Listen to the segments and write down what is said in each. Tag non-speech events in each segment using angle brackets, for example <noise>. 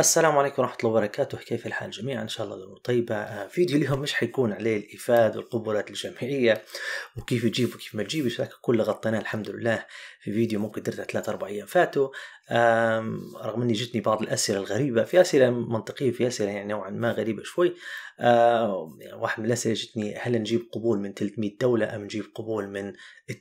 السلام عليكم ورحمة الله وبركاته كيف الحال جميعا إن شاء الله الأمور طيبة آه، فيديو اليوم مش حيكون عليه الإفاد والقبلات الجمعية وكيف يجيب وكيف ما تجيبش لكن كله غطيناه الحمد لله في فيديو ممكن درته ثلاث أربع أيام فاتوا رغم أني جتني بعض الأسئلة الغريبة في أسئلة منطقية في أسئلة يعني نوعا ما غريبة شوي يعني واحد من الأسئلة جتني هل نجيب قبول من 300 دولة أم نجيب قبول من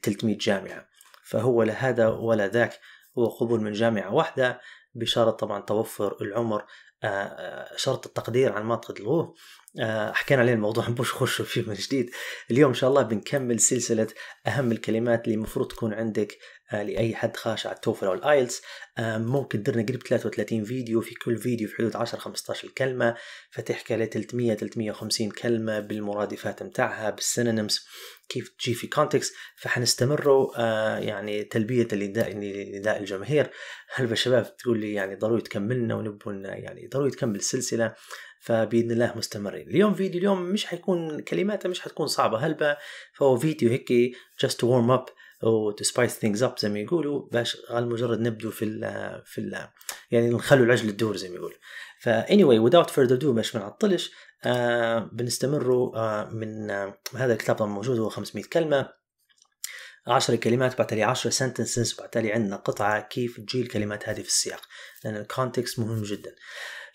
300 جامعة فهو لا هذا ولا ذاك هو قبول من جامعة واحدة بشرط طبعا توفر العمر آه، آه، شرط التقدير عن منطقة تقدروه آه، حكينا عليه الموضوع <laughs> مش خش فيه من جديد اليوم ان شاء الله بنكمل سلسله اهم الكلمات اللي المفروض تكون عندك آه، لاي حد خاش على التوفل او الايلتس ممكن درنا قريب 33 فيديو في كل فيديو في حدود 10 15 كلمه فتحكي على 300 350 كلمه بالمرادفات متاعها بالسينونيمز كيف تجي في كونتكست فحنستمروا آه، يعني تلبيه لنداء نداء الجماهير هلبا الشباب تقول لي يعني ضروري تكملنا ونبون يعني ضروري تكمل السلسله فباذن الله مستمرين اليوم فيديو اليوم مش حيكون كلماته مش حتكون صعبه هلبا فهو فيديو هيك جاست وورم اب وتو سبايس ثينجز اب زي ما يقولوا باش على مجرد نبدو في الـ في الـ يعني نخلوا العجل تدور زي ما يقولوا فا واي وداوت further دو باش ما نعطلش آه بنستمروا آه من آه هذا الكتاب الموجود موجود هو 500 كلمه 10 كلمات بعد لي 10 سنتنسز بعد لي عندنا قطعة كيف تجي الكلمات هذه في السياق لأن الكونتكست مهم جدا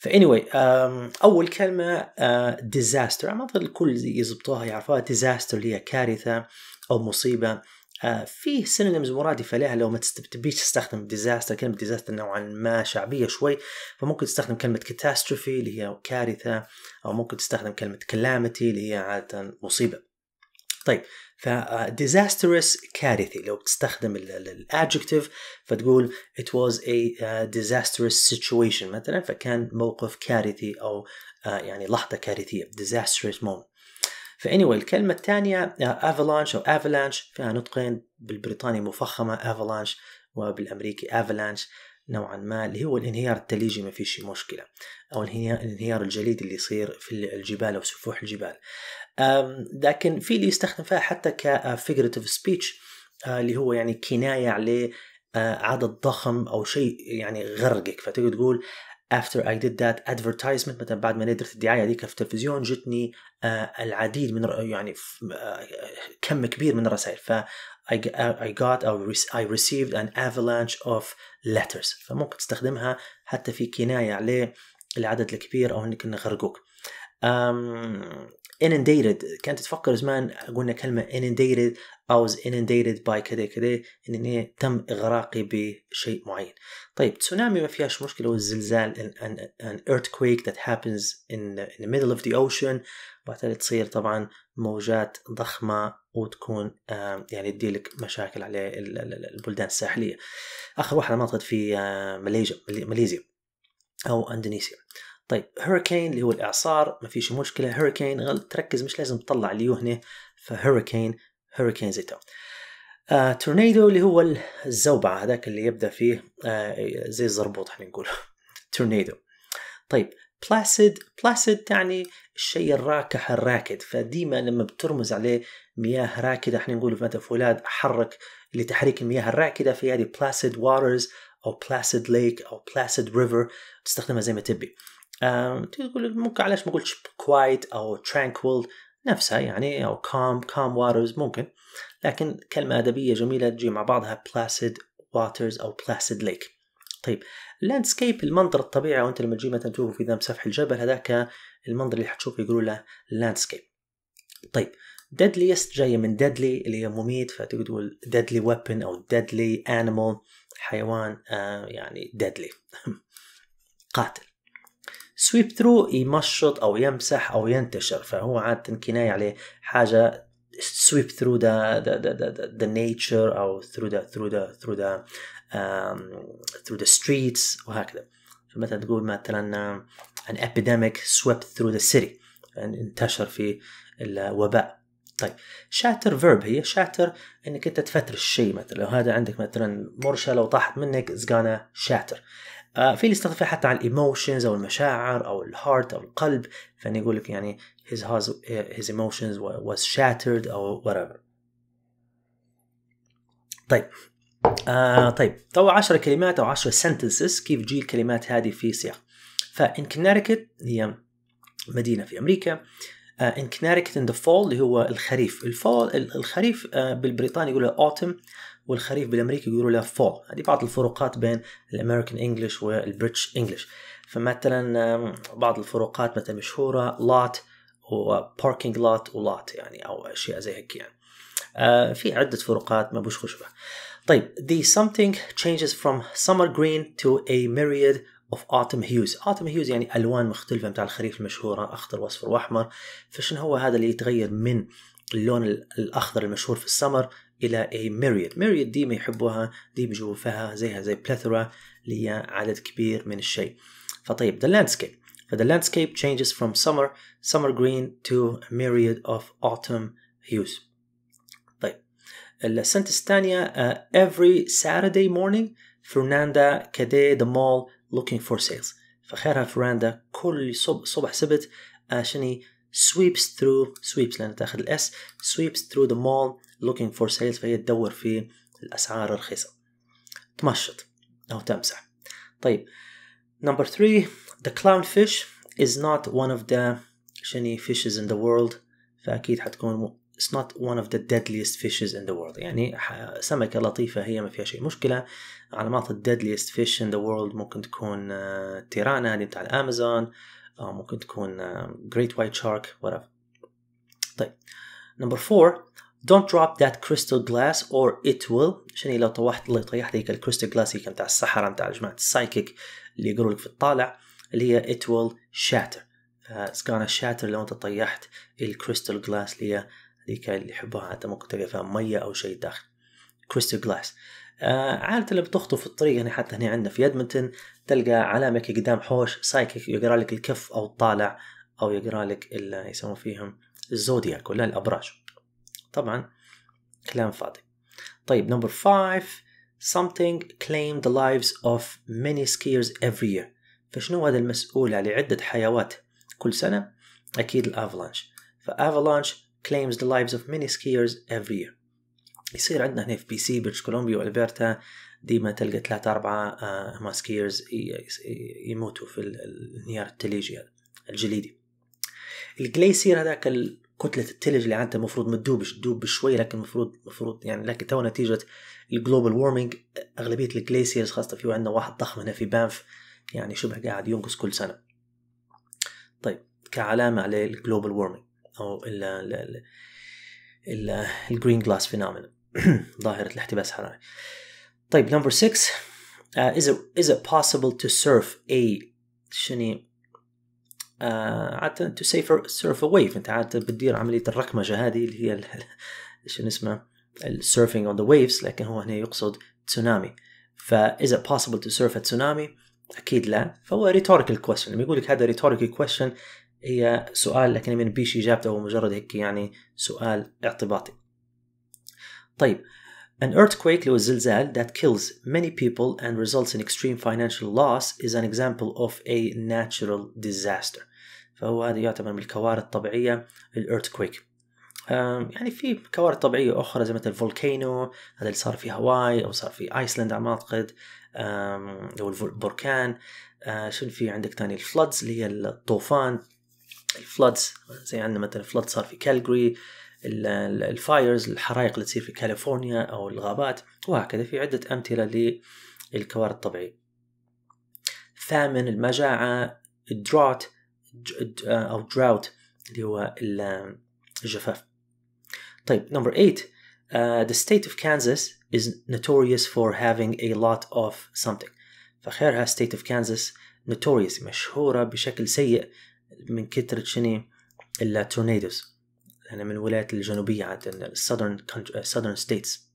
فاني واي أول كلمة ديزاستر آه، ما أعتقد الكل يزبطوها يعرفوها ديزاستر اللي هي كارثة أو مصيبة آه، فيه سينونيمز مرادفة لها لو ما تبيش تستخدم ديزاستر كلمة ديزاستر نوعا ما شعبية شوي فممكن تستخدم كلمة كاتاستروفي اللي هي كارثة أو ممكن تستخدم كلمة كلامتي اللي هي عادة مصيبة طيب فديزاسترس آه، كارثي لو بتستخدم الادجكتيف فتقول it was a آه، disastrous situation مثلا فكان موقف كارثي او يعني لحظه كارثيه disastrous moment فاني anyway, الكلمة الثانية افالانش آه، او افالانش فيها نطقين بالبريطاني مفخمة افالانش وبالامريكي افالانش نوعا ما اللي هو الانهيار التليجي ما فيش مشكلة أو الانهيار الجليدي اللي يصير في الجبال أو سفوح الجبال لكن في اللي يستخدم فيها حتى كفيجرتيف سبيتش آه، آه، اللي هو يعني كناية عليه عدد ضخم أو شيء يعني غرقك فتقدر تقول after I did that advertisement مثلا بعد ما ندرت الدعايه هذيك في التلفزيون جتني uh, العديد من يعني uh, كم كبير من الرسائل ف I, آه، I got or I received an avalanche of letters فممكن تستخدمها حتى في كنايه عليه العدد الكبير او انك نغرقوك inundated كانت تفكر زمان قلنا كلمة inundated I was inundated by كذا كذا انني تم اغراقي بشيء معين طيب تسونامي ما فيهاش مشكلة والزلزال an, an, an earthquake that happens in, in the middle of the ocean وبالتالي تصير طبعا موجات ضخمة وتكون يعني تديلك مشاكل على البلدان الساحلية آخر واحدة نطت في ماليزيا ماليزيا أو أندونيسيا طيب هوريكين اللي هو الاعصار ما فيش مشكله هوريكين غلط تركز مش لازم تطلع اللي هنا فهوريكين هوريكين زيتا آه، تورنيدو اللي هو الزوبعة هذاك اللي يبدأ فيه آه، زي الزربوط احنا نقول تورنيدو <laughs> طيب بلاسيد بلاسيد يعني الشيء الراكح الراكد فديما لما بترمز عليه مياه راكدة احنا نقول في فولاد حرك لتحريك المياه الراكدة في هذه بلاسيد واترز أو بلاسيد ليك أو بلاسيد ريفر تستخدمها زي ما تبي تقول ممكن علاش ما قلتش كوايت او ترانكويل نفسها يعني او كام كام واترز ممكن لكن كلمة أدبية جميلة تجي مع بعضها بلاسيد واترز أو بلاسيد ليك طيب اللاندسكيب المنظر الطبيعي وانت لما تجي مثلا تشوفه في ذم سفح الجبل هذاك المنظر اللي حتشوفه يقولوا له لاندسكيب طيب ديدليست جايه من ديدلي اللي هي مميت فتقول ديدلي ويبن او ديدلي انيمال حيوان آه يعني ديدلي <laughs> قاتل سويب ثرو يمشط او يمسح او ينتشر فهو عاده كنايه عليه حاجه sweep through the ذا the, nature او through the ثرو ذا ثرو ذا ثرو ذا ستريتس streets وهكذا فمثلا تقول مثلا um، an epidemic سويب through the city يعني انتشر في الوباء طيب شاتر فيرب هي شاتر انك انت تفترش شيء مثلا لو هذا عندك مثلا مرشة لو طاحت منك it's gonna shatter آه، في اللي يستطيع حتى على الايموشنز او المشاعر او الهارت او القلب فاني يقول لك يعني his, has, his emotions was shattered او whatever طيب آه طيب تو 10 كلمات او 10 sentences كيف جي الكلمات هذه في سياق فان كناركت هي مدينه في امريكا ان كناركت ان ذا فول اللي هو الخريف الفول الخريف آه بالبريطاني يقولوا اوتم والخريف بالامريكي يقولوا له فول هذه بعض الفروقات بين الامريكان انجلش والبريتش انجلش فمثلا بعض الفروقات مثلا مشهوره لوت وباركينج لوت ولوت يعني او اشياء زي هيك يعني آه في عده فروقات ما بوش خشبه طيب the something changes from summer green to a myriad of autumn hues autumn hues يعني الوان مختلفه متاع الخريف المشهوره اخضر واصفر واحمر فشن هو هذا اللي يتغير من اللون الاخضر المشهور في السمر الى اي ميريد ميريد ديما يحبوها ديما يجوا فيها زيها زي بلethora اللي هي عدد كبير من الشيء فطيب the landscape فthe landscape changes from summer summer green to a myriad of autumn hues طيب السنتس الثانية uh, every Saturday morning فرناندا كدي the mall looking for sales فخيرها فرناندا كل صبح, صبح سبت uh, شني sweeps through sweeps لأنها تاخذ الاس sweeps through the mall looking for sales فهي تدور في الأسعار الرخيصة تمشط أو تمسح طيب number three the clownfish is not one of the شني fishes in the world فأكيد حتكون it's not one of the deadliest fishes in the world يعني سمكة لطيفة هي ما فيهاش أي مشكلة علامات the deadliest fish in the world ممكن تكون تيرانا اللي بتاع الأمازون أو آه، ممكن تكون جريت وايت شارك whatever طيب نمبر 4 don't drop that crystal glass or it will شني لو طوحت لو طيحت هيك الكريستال جلاس هيك نتاع السحرة نتاع جماعة السايكيك اللي يقولوا لك في الطالع اللي هي it will shatter آه، it's gonna shatter لو انت طيحت الكريستال جلاس اللي هي اللي يحبوها حتى ممكن تلقى فيها مية أو شيء داخل كريستال جلاس آه، عاده اللي بتخطو في الطريق يعني حتى هنا عندنا في يدمنتن تلقى علامة قدام حوش سايكيك يقرا لك الكف او الطالع او يقرا لك اللي يسمون فيهم الزودياك ولا الابراج طبعا كلام فاضي طيب نمبر 5 something claimed the lives of many skiers every year فشنو هذا المسؤول على عدة حيوات كل سنة أكيد الأفلانش فأفلانش claims the lives of many skiers every year يصير عندنا هنا في بي سي بريتش كولومبيا والبرتا ديما تلقى ثلاثة أربعة ماسكيرز يموتوا في الانهيار التلجي هذا الجليدي الجليسير هذاك كتلة التلج اللي عندها المفروض ما تدوبش تدوب بشوي لكن المفروض المفروض يعني لكن تو نتيجة الجلوبال وورمينج أغلبية الجليسيرز خاصة في عندنا واحد ضخم هنا في بانف يعني شبه قاعد ينقص كل سنة طيب كعلامة على الجلوبال وورمينج أو الجرين جلاس فينومينا <coughs> ظاهرة الاحتباس الحراري طيب نمبر 6 uh, is, it, is it possible to surf a شني uh, آه، عادة to safer, surf a wave انت عادة بتدير عملية الركمجة هذه اللي هي <laughs> شنو اسمها السيرفينج اون ذا waves لكن هو هنا يقصد تسونامي ف is it possible to surf a tsunami اكيد لا فهو rhetorical question لما يقول لك هذا rhetorical question هي سؤال لكن ما بيش اجابته هو مجرد هيك يعني سؤال اعتباطي طيب An earthquake لو الزلزال that kills many people and results in extreme financial loss is an example of a natural disaster. فهو هذا يعتبر من الكوارث الطبيعية earthquake. يعني في كوارث طبيعية أخرى زي مثل الفولكانو هذا اللي صار في هاواي أو صار في أيسلند على ما أعتقد أو البركان آه، شنو في عندك تاني الفلودز اللي هي الطوفان الفلودز زي عندنا مثلا فلود صار في كالجري الفايرز الحرائق اللي تصير في كاليفورنيا او الغابات وهكذا في عده امثله للكوارث الطبيعيه. ثامن المجاعه الدروت آه، او دراوت اللي هو الجفاف. طيب نمبر 8 Uh, آه، the state of Kansas is notorious for having a lot of something فخيرها state of Kansas notorious مشهورة بشكل سيء من كثرة شني التورنيدوز يعني من الولايات الجنوبية عادة آه، southern ساذرن ستيتس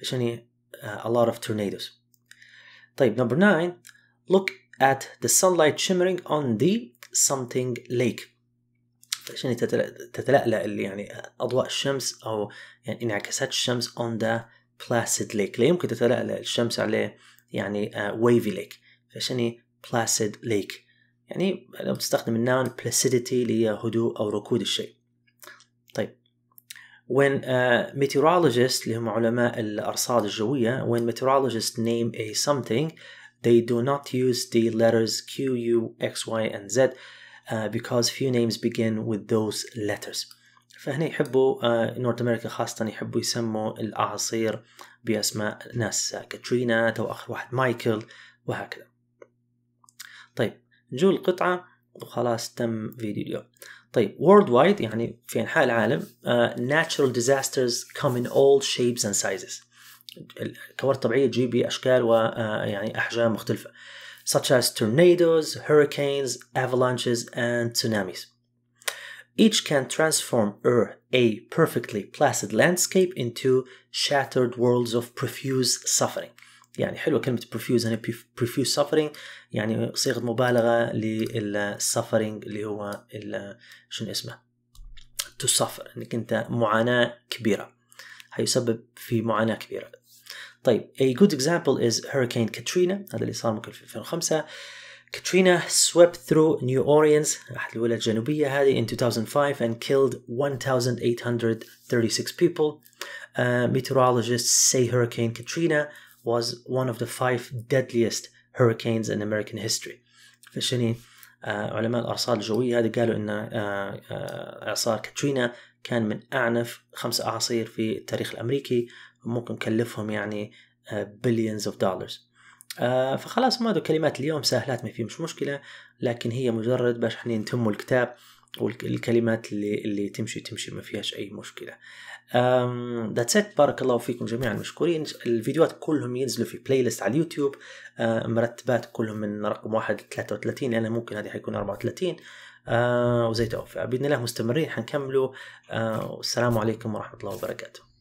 عشان آه، a lot of tornadoes طيب number 9 look at the sunlight shimmering on the something lake عشان تتلألأ اللي يعني آه، أضواء الشمس أو يعني انعكاسات الشمس on the placid lake لا يمكن تتلألأ الشمس عليه يعني uh, wavy lake عشان placid lake يعني لو تستخدم النون placidity اللي هي هدوء أو ركود الشيء طيب when a meteorologist اللي هم علماء الأرصاد الجوية when meteorologists name a something they do not use the letters Q, U, X, Y and Z uh, because few names begin with those letters فهنا يحبوا نورث آه، امريكا خاصة يحبوا يسموا الأعاصير بأسماء ناس كاترينا تو آخر واحد مايكل وهكذا طيب نجول القطعة وخلاص تم فيديو اليوم طيب يعني في أنحاء العالم uh, natural disasters come in all shapes and sizes الكوارث الطبيعية تجي بأشكال ويعني uh, أحجام مختلفة such as tornadoes, hurricanes, avalanches and tsunamis Each can transform Earth, a perfectly placid landscape, into shattered worlds of profuse suffering. يعني حلوه كلمه بروفيوز هنا بروفيوز سفرنج يعني صيغه مبالغه للسفرنج اللي هو شنو اسمه تو سفر انك انت معاناه كبيره هيسبب في معاناه كبيره طيب a good example is hurricane katrina هذا اللي صار ممكن في 2005 Katrina swept through New Orleans أحد الولايات الجنوبية هذه in 2005 and killed 1836 people. Uh, meteorologists say Hurricane Katrina was one of the five deadliest hurricanes in American history فشني آه، علماء الأعصار الجوية هذا قالوا أن آه، آه، إعصار كاترينا كان من أعنف خمس أعاصير في التاريخ الأمريكي ممكن كلفهم يعني بليونز اوف دولارز فخلاص ما كلمات اليوم سهلات ما في مش مشكلة لكن هي مجرد باش حنين تموا الكتاب والكلمات اللي اللي تمشي تمشي ما فيهاش أي مشكلة ذاتس ات بارك الله فيكم جميعا مشكورين الفيديوهات كلهم ينزلوا في بلاي ليست على اليوتيوب أه، مرتبات كلهم من رقم واحد ل 33 لان ممكن هذه حيكون 34 أه، وزي توفى باذن الله مستمرين حنكملوا أه، والسلام عليكم ورحمه الله وبركاته